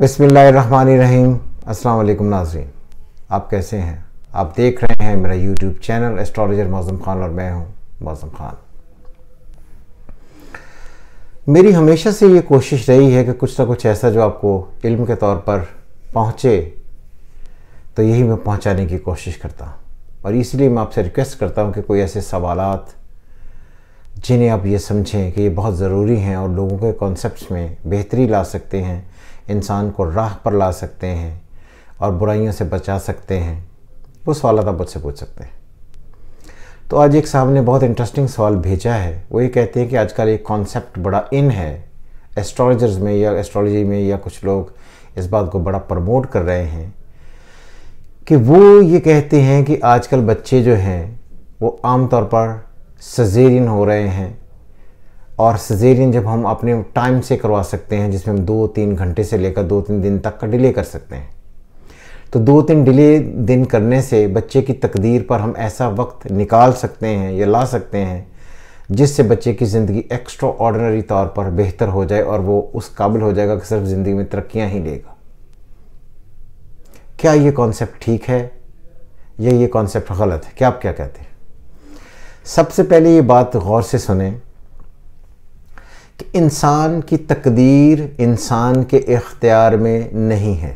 बसमीम् अल्लाम नाजरीन आप कैसे हैं आप देख रहे हैं मेरा YouTube channel astrologer Mauzam Khan और मैं हूं मौज़म खान मेरी हमेशा से ये कोशिश रही है कि कुछ ना कुछ ऐसा जो आपको इल्म के तौर पर पहुँचे तो यही मैं पहुँचाने की कोशिश करता हूँ और इसलिए मैं आपसे रिक्वेस्ट करता हूँ कि कोई ऐसे सवालत जिन्हें आप ये समझें कि ये बहुत ज़रूरी हैं और लोगों के कॉन्सेप्ट में बेहतरी ला सकते हैं इंसान को राह पर ला सकते हैं और बुराइयों से बचा सकते हैं वो सवाल आप मुझसे पूछ सकते हैं तो आज एक साहब ने बहुत इंटरेस्टिंग सवाल भेजा है वो ये कहते हैं कि आजकल एक कॉन्सेप्ट बड़ा इन है एस्ट्रोलॉजर्स में या एस्ट्रोलॉजी में या कुछ लोग इस बात को बड़ा प्रमोट कर रहे हैं कि वो ये कहते हैं कि आजकल बच्चे जो हैं वो आमतौर पर सजेरियन हो रहे हैं और सजेरियन जब हम अपने टाइम से करवा सकते हैं जिसमें हम दो तीन घंटे से लेकर दो तीन दिन तक का डिले कर सकते हैं तो दो तीन डिले दिन करने से बच्चे की तकदीर पर हम ऐसा वक्त निकाल सकते हैं या ला सकते हैं जिससे बच्चे की ज़िंदगी एक्स्ट्रा ऑर्डनरी तौर पर बेहतर हो जाए और वो उस काबिल हो जाएगा कि सिर्फ ज़िंदगी में तरक्याँ ही लेगा क्या ये कॉन्सेप्ट ठीक है या ये कॉन्सेप्ट गलत है क्या आप क्या कहते हैं सबसे पहले ये बात गौर से सुने कि इंसान की तकदीर इंसान के इख्तियार में नहीं है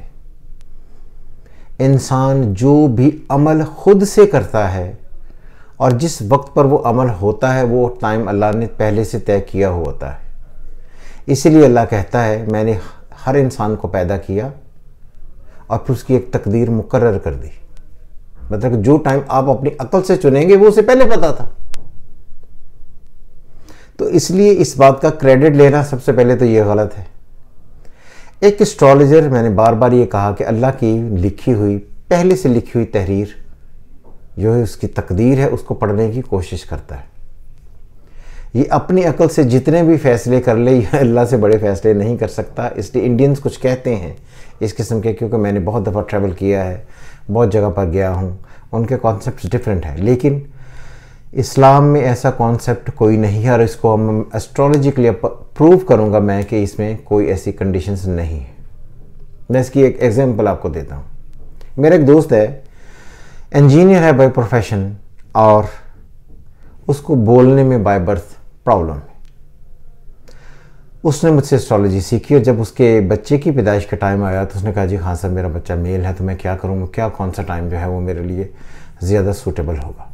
इंसान जो भी अमल ख़ुद से करता है और जिस वक्त पर वो अमल होता है वो टाइम अल्लाह ने पहले से तय किया होता है इसीलिए अल्लाह कहता है मैंने हर इंसान को पैदा किया और फिर उसकी एक तकदीर मुकर कर दी मतलब जो टाइम आप अपनी अकल से चुनेंगे वो उसे पहले पता था तो इसलिए इस बात का क्रेडिट लेना सबसे पहले तो ये गलत है एक एस्ट्रोलॉजर मैंने बार बार ये कहा कि अल्लाह की लिखी हुई पहले से लिखी हुई तहरीर जो है उसकी तकदीर है उसको पढ़ने की कोशिश करता है ये अपनी अकल से जितने भी फैसले कर ले या अल्लाह से बड़े फैसले नहीं कर सकता इसलिए इंडियंस कुछ कहते हैं इस किस्म के क्योंकि मैंने बहुत दफ़ा ट्रैवल किया है बहुत जगह पर गया हूँ उनके कॉन्सेप्ट डिफरेंट हैं लेकिन इस्लाम में ऐसा कॉन्सेप्ट कोई नहीं है और इसको हम एस्ट्रोलॉजिकली प्रूव करूँगा मैं कि इसमें कोई ऐसी कंडीशंस नहीं है मैं इसकी एक एग्जांपल आपको देता हूँ मेरा एक दोस्त है इंजीनियर है बाय प्रोफेशन और उसको बोलने में बाय बर्थ प्रॉब्लम है उसने मुझसे एस्ट्रोलॉजी सीखी और जब उसके बच्चे की पैदाइश का टाइम आया तो उसने कहा जी हाँ सर मेरा बच्चा मेल है तो मैं क्या करूँगा क्या कौन सा टाइम जो है वो मेरे लिए ज़्यादा सूटेबल होगा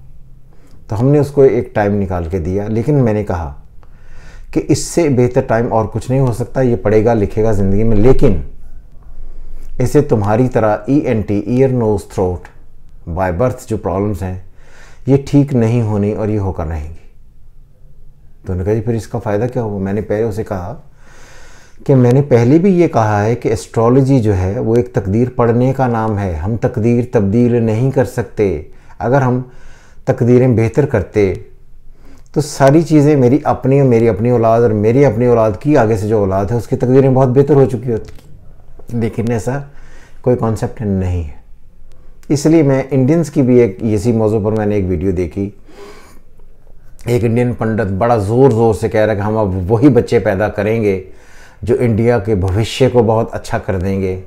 तो हमने उसको एक टाइम निकाल के दिया लेकिन मैंने कहा कि इससे बेहतर टाइम और कुछ नहीं हो सकता ये पढ़ेगा लिखेगा ज़िंदगी में लेकिन इसे तुम्हारी तरह E N T ear nose throat by birth जो प्रॉब्लम्स हैं ये ठीक नहीं होनी और ये होकर रहेंगी तो उन्होंने कहा जी फिर इसका फ़ायदा क्या होगा मैंने पहले उसे कहा कि मैंने पहले भी ये कहा है कि एस्ट्रोलॉजी जो है वो एक तकदीर पढ़ने का नाम है हम तकदीर तब्दील नहीं कर सकते अगर हम तकदीरें बेहतर करते तो सारी चीज़ें मेरी अपनी और मेरी अपनी औलाद और मेरी अपनी औलाद की आगे से जो औलाद है उसकी तकदीरें बहुत बेहतर हो चुकी होती लेकिन ऐसा कोई कॉन्सेप्ट नहीं है इसलिए मैं इंडियंस की भी एक इसी मौजू पर मैंने एक वीडियो देखी एक इंडियन पंडित बड़ा ज़ोर ज़ोर से कह रहा है कि हम अब वही बच्चे पैदा करेंगे जो इंडिया के भविष्य को बहुत अच्छा कर देंगे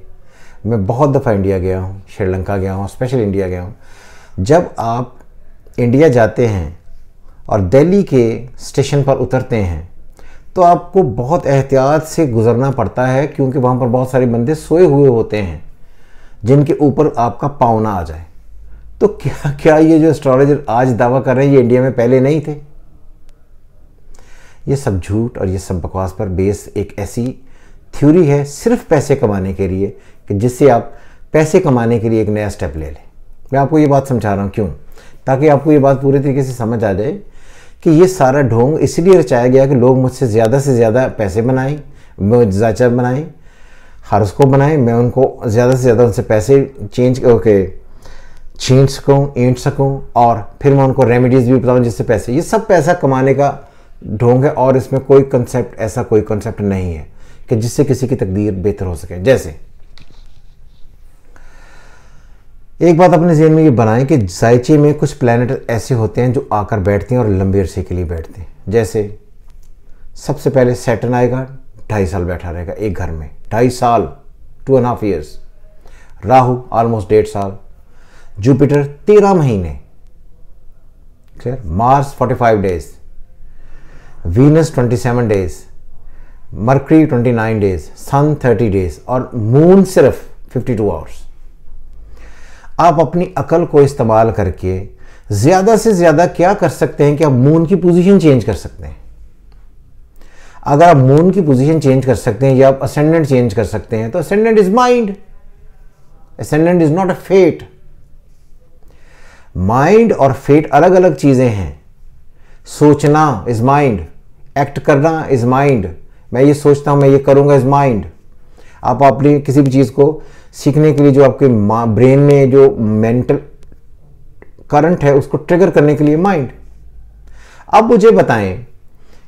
मैं बहुत दफ़ा इंडिया गया हूँ श्रीलंका गया हूँ स्पेशल इंडिया गया हूँ जब आप इंडिया जाते हैं और दिल्ली के स्टेशन पर उतरते हैं तो आपको बहुत एहतियात से गुज़रना पड़ता है क्योंकि वहाँ पर बहुत सारे बंदे सोए हुए होते हैं जिनके ऊपर आपका पावना आ जाए तो क्या क्या ये जो एस्ट्रोलॉजर आज दावा कर रहे हैं ये इंडिया में पहले नहीं थे ये सब झूठ और ये सब बकवास पर बेस एक ऐसी थ्योरी है सिर्फ पैसे कमाने के लिए कि जिससे आप पैसे कमाने के लिए एक नया स्टेप ले लें मैं आपको ये बात समझा रहा हूँ क्यों ताकि आपको ये बात पूरी तरीके से समझ आ जाए कि ये सारा ढोंग इसलिए रचाया गया कि लोग मुझसे ज़्यादा से ज़्यादा पैसे बनाएं मैं जाचा बनाएं हर उसको बनाएं मैं उनको ज़्यादा से ज़्यादा उनसे पैसे चेंज ओके छीन सकूँ ईट सकूँ और फिर मैं उनको रेमेडीज़ भी बताऊँ जिससे पैसे ये सब पैसा कमाने का ढोंग है और इसमें कोई कंसेप्ट ऐसा कोई कंसेप्ट नहीं है कि जिससे किसी की तकदीर बेहतर हो सके जैसे एक बात अपने जहन में ये बनाएं कि जायचे में कुछ प्लानट ऐसे होते हैं जो आकर बैठते हैं और लंबे अरसे के लिए बैठते हैं जैसे सबसे पहले सेटन आएगा ढाई साल बैठा रहेगा एक घर में ढाई साल two and half years Rahu almost डेढ़ साल जुपिटर तेरह महीने clear Mars forty five days Venus twenty seven days Mercury twenty nine days sun thirty days और मून सिर्फ फिफ्टी टू आवर्स आप अपनी अकल को इस्तेमाल करके ज़्यादा से ज़्यादा क्या कर सकते हैं कि आप मून की पोजीशन चेंज कर सकते हैं अगर आप मून की पोजीशन चेंज कर सकते हैं या आप असेंडेंट चेंज कर सकते हैं तो ascendant is mind ascendant is not a fate mind और फेट अलग अलग चीज़ें हैं सोचना इज माइंड एक्ट करना इज माइंड मैं ये सोचता हूं मैं ये करूंगा इज माइंड आप अपनी किसी भी चीज़ को सीखने के लिए जो आपके ब्रेन में जो मेंटल करंट है उसको ट्रिगर करने के लिए माइंड अब मुझे बताएं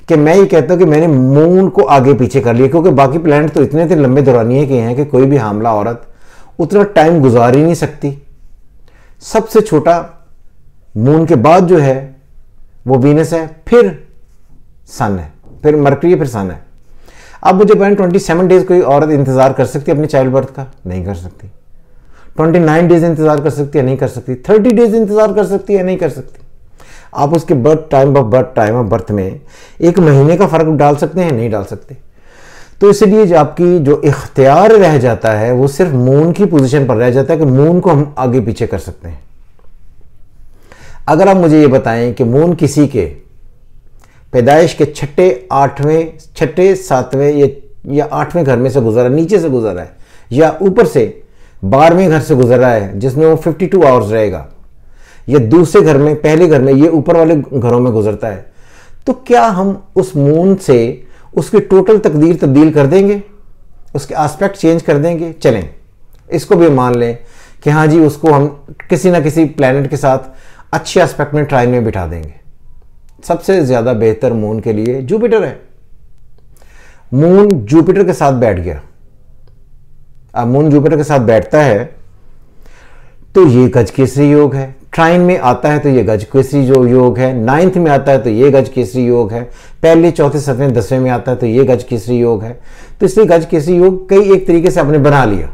कि मैं ये कहता हूं कि मैंने मून को आगे पीछे कर लिया क्योंकि बाकी प्लैनेट तो इतने इतने लंबे दौरानिए के हैं कि कोई भी हमला औरत उतना टाइम गुजार ही नहीं सकती सबसे छोटा मून के बाद जो है वो वीनस है फिर सन है फिर मरकरी फिर सन है अब मुझे पॉइंट ट्वेंटी सेवन डेज कोई औरत इंतजार कर सकती है अपने चाइल्ड बर्थ का नहीं कर सकती ट्वेंटी नाइन डेज इंतजार कर सकती है नहीं कर सकती थर्टी डेज इंतजार कर सकती है नहीं कर सकती आप उसके birth time of birth time of birth में एक महीने का फर्क डाल सकते हैं नहीं डाल सकते तो इसलिए जो आपकी जो इख्तियार रह जाता है वो सिर्फ मून की पोजीशन पर रह जाता है कि मून को हम आगे पीछे कर सकते हैं अगर आप मुझे ये बताएं कि मून किसी के पैदाइश के छठे आठवें छठे सातवें या आठवें घर में से है नीचे से गुजर रहा है या ऊपर से बारहवें घर से गुजर रहा है जिसमें वो 52 टू आवर्स रहेगा या दूसरे घर में पहले घर में ये ऊपर वाले घरों में गुजरता है तो क्या हम उस मून से उसकी टोटल तकदीर तब्दील कर देंगे उसके आस्पेक्ट चेंज कर देंगे चलें इसको भी मान लें कि हाँ जी उसको हम किसी ना किसी प्लानट के साथ अच्छे एस्पेक्ट में ट्राइन में बिठा देंगे सबसे ज़्यादा बेहतर मून के लिए जुपिटर है मून जुपिटर के साथ बैठ गया अब मून जुपिटर के साथ बैठता है तो ये गज केसरी योग है ट्राइन में आता है तो ये गज केसरी जो योग है नाइन्थ में आता है तो ये गज केसरी योग है पहले चौथे सतवें दसवें में आता है तो ये गज केसरी योग है तो इसलिए गज केसरी योग कई एक तरीके से आपने बना लिया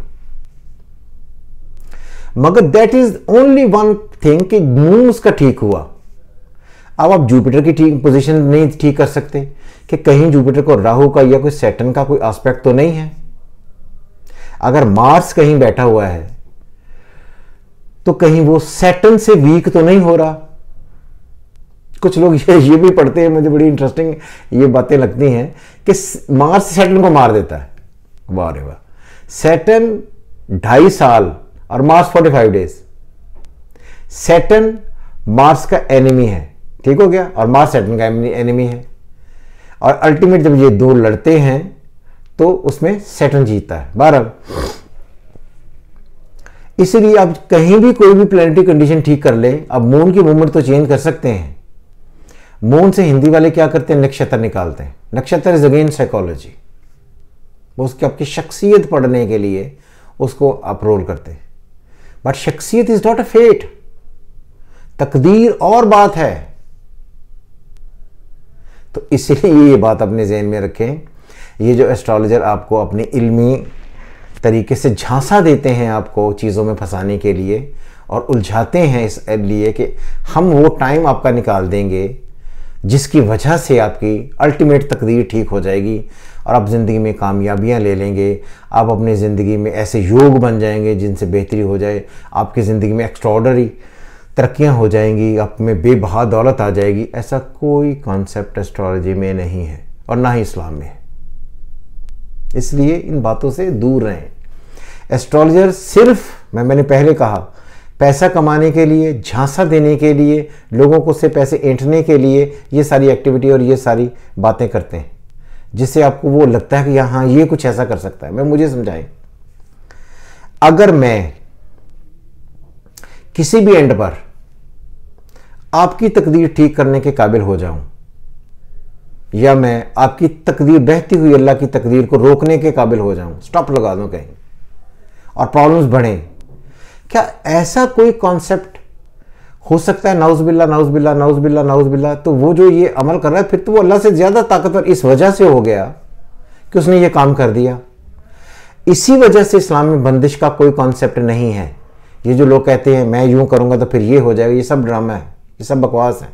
मगर that is only one thing कि मून उसका ठीक हुआ अब आप जुपिटर की ठीक पोजीशन नहीं ठीक कर सकते कि कहीं जुपिटर को राहु का या कोई सेटन का कोई एस्पेक्ट तो नहीं है अगर मार्स कहीं बैठा हुआ है तो कहीं वो सेटन से वीक तो नहीं हो रहा कुछ लोग ये ये भी पढ़ते हैं मुझे बड़ी इंटरेस्टिंग ये बातें लगती हैं कि मार्स सेटन को मार देता है वाह रे वाह सेटन ढाई साल और Mars forty five days Saturn Mars का एनिमी है ठीक हो गया और मार्स सेटन का एनिमी है और अल्टीमेट जब ये दो लड़ते हैं तो उसमें सेटन जीतता है बारह इसलिए आप कहीं भी कोई भी प्लानिटरी कंडीशन ठीक कर ले अब मून की मूवमेंट तो चेंज कर सकते हैं मून से हिंदी वाले क्या करते हैं नक्षत्र निकालते हैं नक्षत्र इज अगेन साइकोलॉजी वो उसके आपकी शख्सियत पढ़ने के लिए उसको आप रोल करते हैं बट शख्सियत इज नॉट अ फेट तकदीर और बात है तो इसलिए ये बात अपने जहन में रखें ये जो एस्ट्रोलॉजर आपको अपने इल्मी तरीके से झांसा देते हैं आपको चीज़ों में फंसाने के लिए और उलझाते हैं इस लिए कि हम वो टाइम आपका निकाल देंगे जिसकी वजह से आपकी अल्टीमेट तकदीर ठीक हो जाएगी और आप ज़िंदगी में कामयाबियाँ ले लेंगे आप अपनी ज़िंदगी में ऐसे योग बन जाएंगे जिनसे बेहतरी हो जाए आपकी ज़िंदगी में एक्स्ट्रॉडरी तरक्याँ हो जाएंगी आप में बेबहा दौलत आ जाएगी ऐसा कोई कॉन्सेप्ट एस्ट्रोलॉजी में नहीं है और ना ही इस्लाम में है इसलिए इन बातों से दूर रहें एस्ट्रोलॉजर सिर्फ मैं मैंने पहले कहा पैसा कमाने के लिए झांसा देने के लिए लोगों को से पैसे ऐंठने के लिए ये सारी एक्टिविटी और ये सारी बातें करते हैं जिससे आपको वो लगता है कि हाँ ये कुछ ऐसा कर सकता है मैं मुझे समझाएं अगर मैं किसी भी एंड पर आपकी तकदीर ठीक करने के काबिल हो जाऊं या मैं आपकी तकदीर बहती हुई अल्लाह की तकदीर को रोकने के काबिल हो जाऊं स्टॉप लगा दूं कहीं और प्रॉब्लम्स बढ़े क्या ऐसा कोई कॉन्सेप्ट हो सकता है नाउज बिल्ला नाउज बिल्ला नाउज बिल्ला नाउज बिल्ला तो वो जो ये अमल कर रहा है फिर तो वो अल्लाह से ज़्यादा ताकतवर इस वजह से हो गया कि उसने ये काम कर दिया इसी वजह से इस्लाम में बंदिश का कोई कॉन्सेप्ट नहीं है ये जो लोग कहते हैं मैं यूं करूंगा तो फिर ये हो जाएगा ये सब ड्रामा है ये सब बकवास है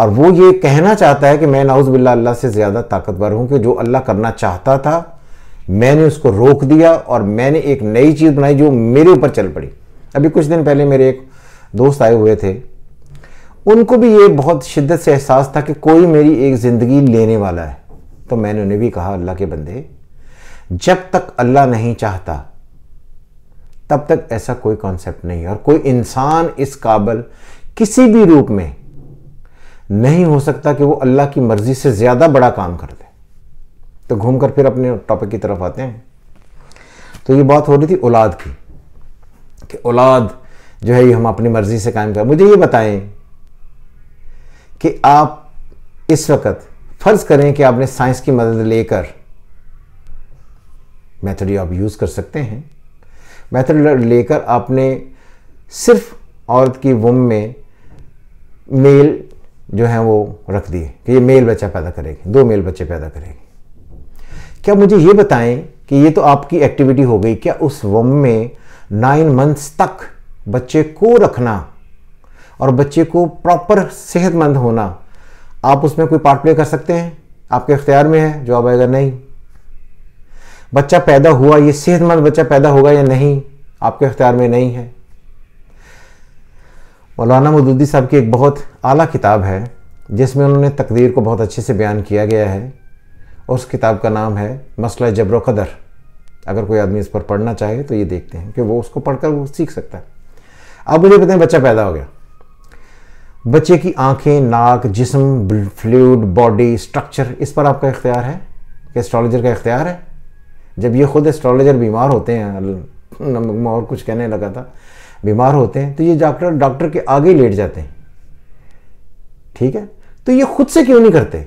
और वो ये कहना चाहता है कि मैं नाउज बिल्ला अल्लाह से ज़्यादा ताकतवर हूँ कि जो अल्लाह करना चाहता था मैंने उसको रोक दिया और मैंने एक नई चीज़ बनाई जो मेरे ऊपर चल पड़ी अभी कुछ दिन पहले मेरे एक दोस्त आए हुए थे उनको भी ये बहुत शिद्दत से एहसास था कि कोई मेरी एक ज़िंदगी लेने वाला है तो मैंने उन्हें भी कहा अल्लाह के बंदे जब तक अल्लाह नहीं चाहता तब तक ऐसा कोई कॉन्सेप्ट नहीं है और कोई इंसान इस काबल किसी भी रूप में नहीं हो सकता कि वो अल्लाह की मर्जी से ज़्यादा बड़ा काम कर दे तो घूमकर फिर अपने टॉपिक की तरफ आते हैं तो ये बात हो रही थी औलाद की कि औलाद जो है ये हम अपनी मर्ज़ी से काम कर मुझे ये बताएं कि आप इस वक्त फ़र्ज़ करें कि आपने साइंस की मदद लेकर मैथड आप यूज़ कर सकते हैं मैथड लेकर आपने सिर्फ औरत की वम में मेल जो है वो रख दिए कि ये मेल बच्चा पैदा करेगी दो मेल बच्चे पैदा करेगी क्या मुझे ये बताएं कि ये तो आपकी एक्टिविटी हो गई क्या उस वम में नाइन मंथ्स तक बच्चे को रखना और बच्चे को प्रॉपर सेहतमंद होना आप उसमें कोई पार्ट प्ले कर सकते हैं आपके अख्तियार में है जवाब आएगा नहीं बच्चा पैदा हुआ ये सेहतमंद बच्चा पैदा होगा या नहीं आपके अख्तियार में नहीं है मौलाना मदूदी साहब की एक बहुत आला किताब है जिसमें उन्होंने तकदीर को बहुत अच्छे से बयान किया गया है उस किताब का नाम है मसला जबर कदर अगर कोई आदमी इस पर पढ़ना चाहे तो ये देखते हैं कि वो उसको पढ़कर वो सीख सकता है अब मुझे बताएं बच्चा पैदा हो गया बच्चे की आंखें नाक जिसम फ्लूड बॉडी स्ट्रक्चर इस पर आपका इख्तियार है कि एस्ट्रोलॉजर का इख्तियार है जब ये खुद एस्ट्रोलॉजर बीमार होते हैं और कुछ कहने लगा था बीमार होते हैं तो ये डॉक्टर डॉक्टर के आगे ही लेट जाते हैं ठीक है तो ये खुद से क्यों नहीं करते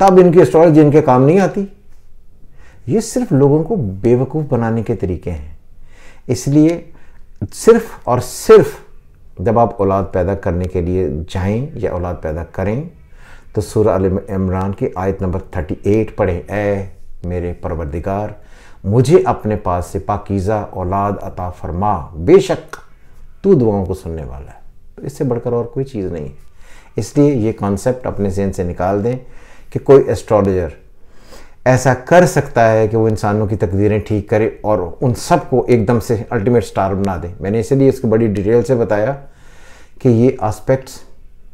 तब इनकी एस्ट्रोलॉजी इनके काम नहीं आती ये सिर्फ लोगों को बेवकूफ़ बनाने के तरीके हैं इसलिए सिर्फ और सिर्फ जब आप औलाद पैदा करने के लिए जाएं या औलाद पैदा करें तो सूर्य इमरान की आयत नंबर 38 पढ़ें ए मेरे परवरदिगार मुझे अपने पास से पाकिज़ा औलाद अता फरमा बेशक तू दुआओं को सुनने वाला है तो इससे बढ़कर और कोई चीज़ नहीं है इसलिए ये कॉन्सेप्ट अपने जहन से निकाल दें कि कोई एस्ट्रोलॉजर ऐसा कर सकता है कि वो इंसानों की तकदीरें ठीक करे और उन सबको एकदम से अल्टीमेट स्टार बना दे मैंने इसलिए इसको बड़ी डिटेल से बताया कि ये आस्पेक्ट्स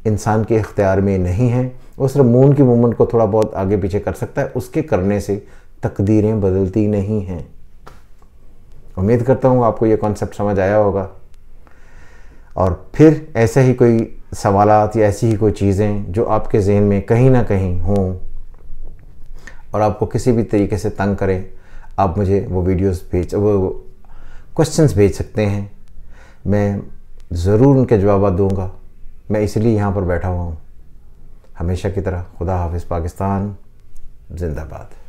इंसान के इख्तियार में नहीं हैं वो सिर्फ मून की मूवमेंट को थोड़ा बहुत आगे पीछे कर सकता है उसके करने से तकदीरें बदलती नहीं हैं उम्मीद करता हूँ आपको ये कॉन्सेप्ट समझ आया होगा और फिर ऐसे ही कोई सवाल या ऐसी ही कोई चीज़ें जो आपके जहन में कहीं ना कहीं हों और आपको किसी भी तरीके से तंग करें आप मुझे वो वीडियोस भेज वो क्वेश्चंस भेज सकते हैं मैं ज़रूर उनके जवाब दूंगा मैं इसलिए यहाँ पर बैठा हुआ हूँ हमेशा की तरह खुदा हाफिज़ पाकिस्तान जिंदाबाद